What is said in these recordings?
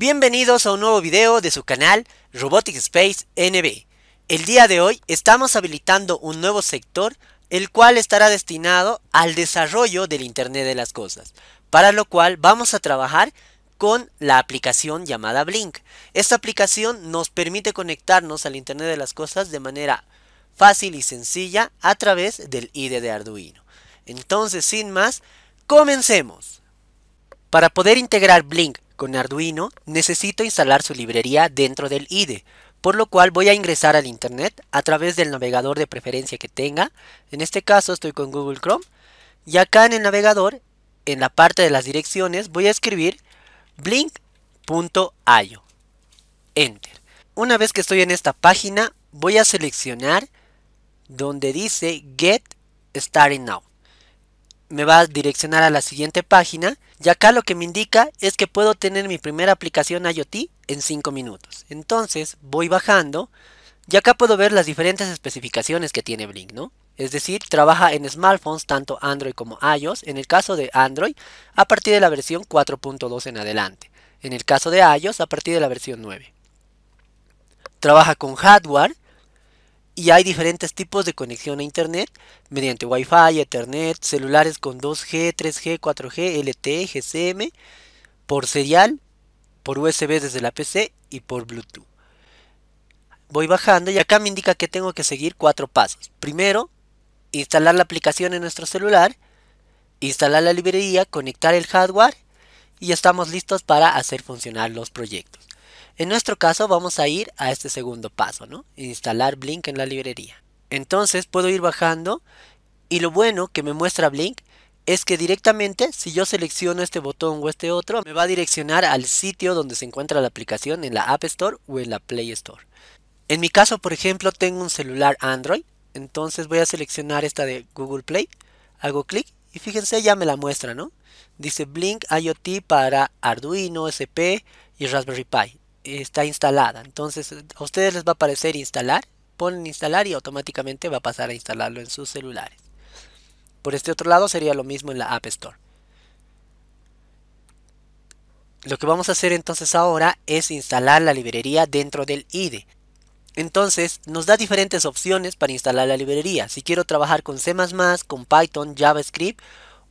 Bienvenidos a un nuevo video de su canal Robotic Space NB. El día de hoy estamos habilitando un nuevo sector el cual estará destinado al desarrollo del Internet de las Cosas, para lo cual vamos a trabajar con la aplicación llamada Blink. Esta aplicación nos permite conectarnos al Internet de las Cosas de manera fácil y sencilla a través del IDE de Arduino. Entonces, sin más, comencemos. Para poder integrar Blink con Arduino necesito instalar su librería dentro del IDE, por lo cual voy a ingresar al Internet a través del navegador de preferencia que tenga. En este caso estoy con Google Chrome. Y acá en el navegador, en la parte de las direcciones, voy a escribir blink.io. Enter. Una vez que estoy en esta página, voy a seleccionar donde dice Get Started Now me va a direccionar a la siguiente página y acá lo que me indica es que puedo tener mi primera aplicación IoT en 5 minutos. Entonces voy bajando y acá puedo ver las diferentes especificaciones que tiene Blink, Es decir, trabaja en smartphones tanto Android como iOS, en el caso de Android a partir de la versión 4.2 en adelante, en el caso de iOS a partir de la versión 9. Trabaja con hardware y hay diferentes tipos de conexión a Internet mediante Wi-Fi, Ethernet, celulares con 2G, 3G, 4G, LTE, GSM, por serial, por USB desde la PC y por Bluetooth. Voy bajando y acá me indica que tengo que seguir cuatro pasos. Primero, instalar la aplicación en nuestro celular, instalar la librería, conectar el hardware y estamos listos para hacer funcionar los proyectos. En nuestro caso vamos a ir a este segundo paso, ¿no? Instalar Blink en la librería. Entonces puedo ir bajando y lo bueno que me muestra Blink es que directamente si yo selecciono este botón o este otro me va a direccionar al sitio donde se encuentra la aplicación en la App Store o en la Play Store. En mi caso por ejemplo tengo un celular Android, entonces voy a seleccionar esta de Google Play, hago clic y fíjense ya me la muestra, ¿no? Dice Blink IoT para Arduino, SP y Raspberry Pi está instalada. Entonces a ustedes les va a aparecer instalar, ponen instalar y automáticamente va a pasar a instalarlo en sus celulares. Por este otro lado sería lo mismo en la App Store. Lo que vamos a hacer entonces ahora es instalar la librería dentro del IDE. Entonces nos da diferentes opciones para instalar la librería. Si quiero trabajar con C++, con Python, JavaScript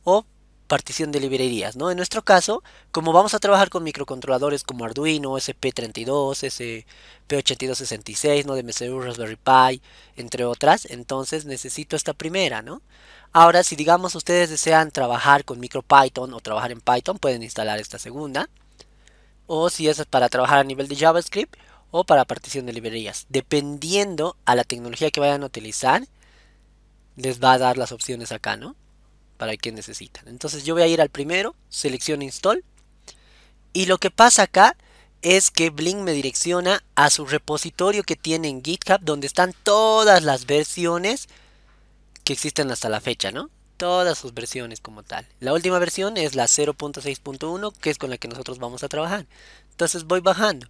o partición de librerías, ¿no? En nuestro caso, como vamos a trabajar con microcontroladores como Arduino, SP32, SP8266, ¿no? De MCU, Raspberry Pi, entre otras, entonces necesito esta primera, ¿no? Ahora, si digamos ustedes desean trabajar con MicroPython o trabajar en Python, pueden instalar esta segunda. O si es para trabajar a nivel de JavaScript o para partición de librerías. Dependiendo a la tecnología que vayan a utilizar, les va a dar las opciones acá, ¿no? para que necesitan. Entonces yo voy a ir al primero, selecciono install. Y lo que pasa acá es que Blink me direcciona a su repositorio que tiene en GitHub, donde están todas las versiones que existen hasta la fecha, ¿no? Todas sus versiones como tal. La última versión es la 0.6.1, que es con la que nosotros vamos a trabajar. Entonces voy bajando.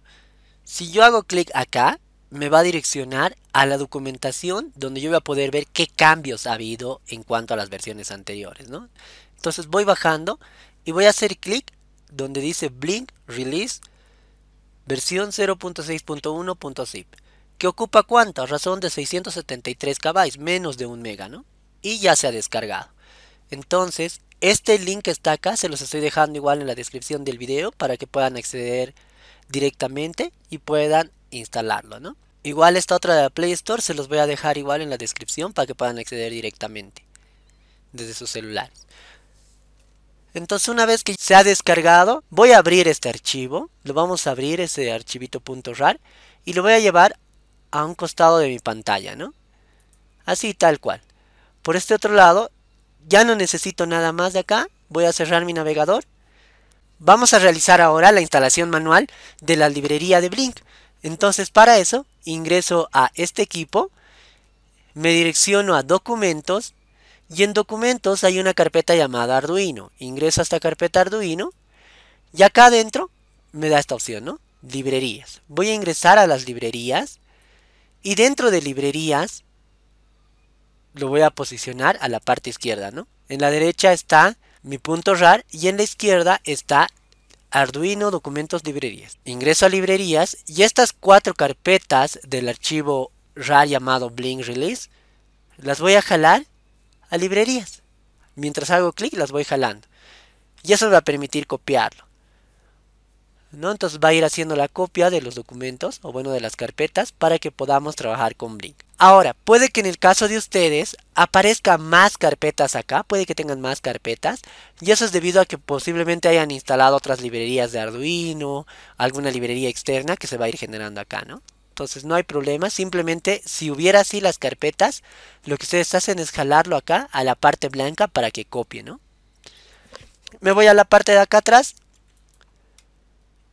Si yo hago clic acá, me va a direccionar a la documentación donde yo voy a poder ver qué cambios ha habido en cuanto a las versiones anteriores, ¿no? Entonces voy bajando y voy a hacer clic donde dice Blink Release versión 0.6.1.zip que ocupa cuánto? Razón de 673 KB, menos de un mega, ¿no? Y ya se ha descargado. Entonces, este link que está acá, se los estoy dejando igual en la descripción del video para que puedan acceder directamente y puedan instalarlo, ¿no? Igual esta otra de la Play Store se los voy a dejar igual en la descripción para que puedan acceder directamente desde su celular. Entonces una vez que se ha descargado, voy a abrir este archivo, lo vamos a abrir ese archivito.rar y lo voy a llevar a un costado de mi pantalla, ¿no? Así tal cual. Por este otro lado, ya no necesito nada más de acá, voy a cerrar mi navegador. Vamos a realizar ahora la instalación manual de la librería de Blink. Entonces para eso ingreso a este equipo, me direcciono a documentos y en documentos hay una carpeta llamada Arduino. Ingreso a esta carpeta Arduino y acá adentro me da esta opción, ¿no? Librerías. Voy a ingresar a las librerías y dentro de librerías lo voy a posicionar a la parte izquierda, ¿no? En la derecha está mi punto RAR y en la izquierda está Arduino Documentos Librerías. Ingreso a librerías y estas cuatro carpetas del archivo RAR llamado Blink Release las voy a jalar a librerías. Mientras hago clic las voy jalando. Y eso me va a permitir copiarlo. ¿no? Entonces va a ir haciendo la copia de los documentos o bueno de las carpetas para que podamos trabajar con Blink. Ahora, puede que en el caso de ustedes Aparezca más carpetas acá, puede que tengan más carpetas y eso es debido a que posiblemente hayan instalado otras librerías de Arduino, alguna librería externa que se va a ir generando acá, ¿no? Entonces no hay problema, simplemente si hubiera así las carpetas, lo que ustedes hacen es jalarlo acá a la parte blanca para que copie, ¿no? Me voy a la parte de acá atrás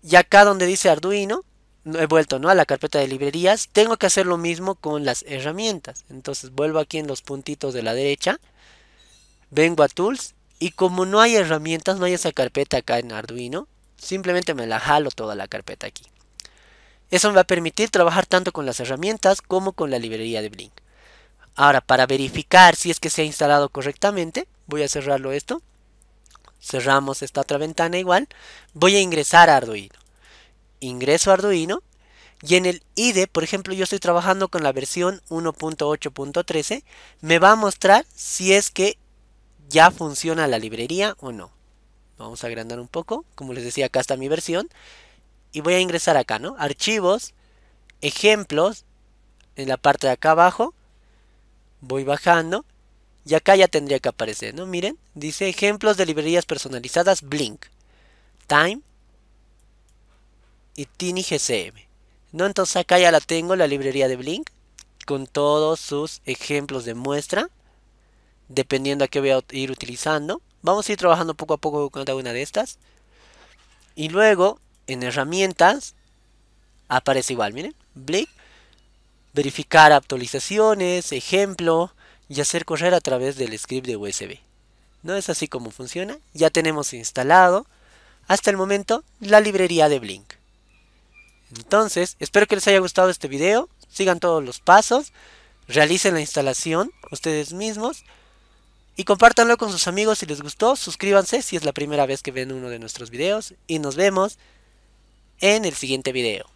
y acá donde dice Arduino, he vuelto ¿no? a la carpeta de librerías. Tengo que hacer lo mismo con las herramientas. Entonces vuelvo aquí en los puntitos de la derecha. Vengo a Tools. Y como no hay herramientas, no hay esa carpeta acá en Arduino. Simplemente me la jalo toda la carpeta aquí. Eso me va a permitir trabajar tanto con las herramientas como con la librería de Blink. Ahora, para verificar si es que se ha instalado correctamente, voy a cerrarlo esto cerramos esta otra ventana igual, voy a ingresar a Arduino. Ingreso a Arduino y en el IDE, por ejemplo, yo estoy trabajando con la versión 1.8.13, me va a mostrar si es que ya funciona la librería o no. Vamos a agrandar un poco, como les decía, acá está mi versión. Y voy a ingresar acá, ¿no? Archivos, ejemplos, en la parte de acá abajo, voy bajando y acá ya tendría que aparecer, ¿no? Miren, dice ejemplos de librerías personalizadas Blink, Time y Tiny GCM. ¿No? Entonces acá ya la tengo, la librería de Blink, con todos sus ejemplos de muestra, dependiendo a qué voy a ir utilizando. Vamos a ir trabajando poco a poco con cada una de estas. Y luego, en herramientas, aparece igual, miren, Blink, verificar actualizaciones, ejemplo, y hacer correr a través del script de USB. No es así como funciona. Ya tenemos instalado hasta el momento la librería de Blink. Entonces, espero que les haya gustado este video. Sigan todos los pasos. Realicen la instalación ustedes mismos. Y compártanlo con sus amigos si les gustó. Suscríbanse si es la primera vez que ven uno de nuestros videos. Y nos vemos en el siguiente video.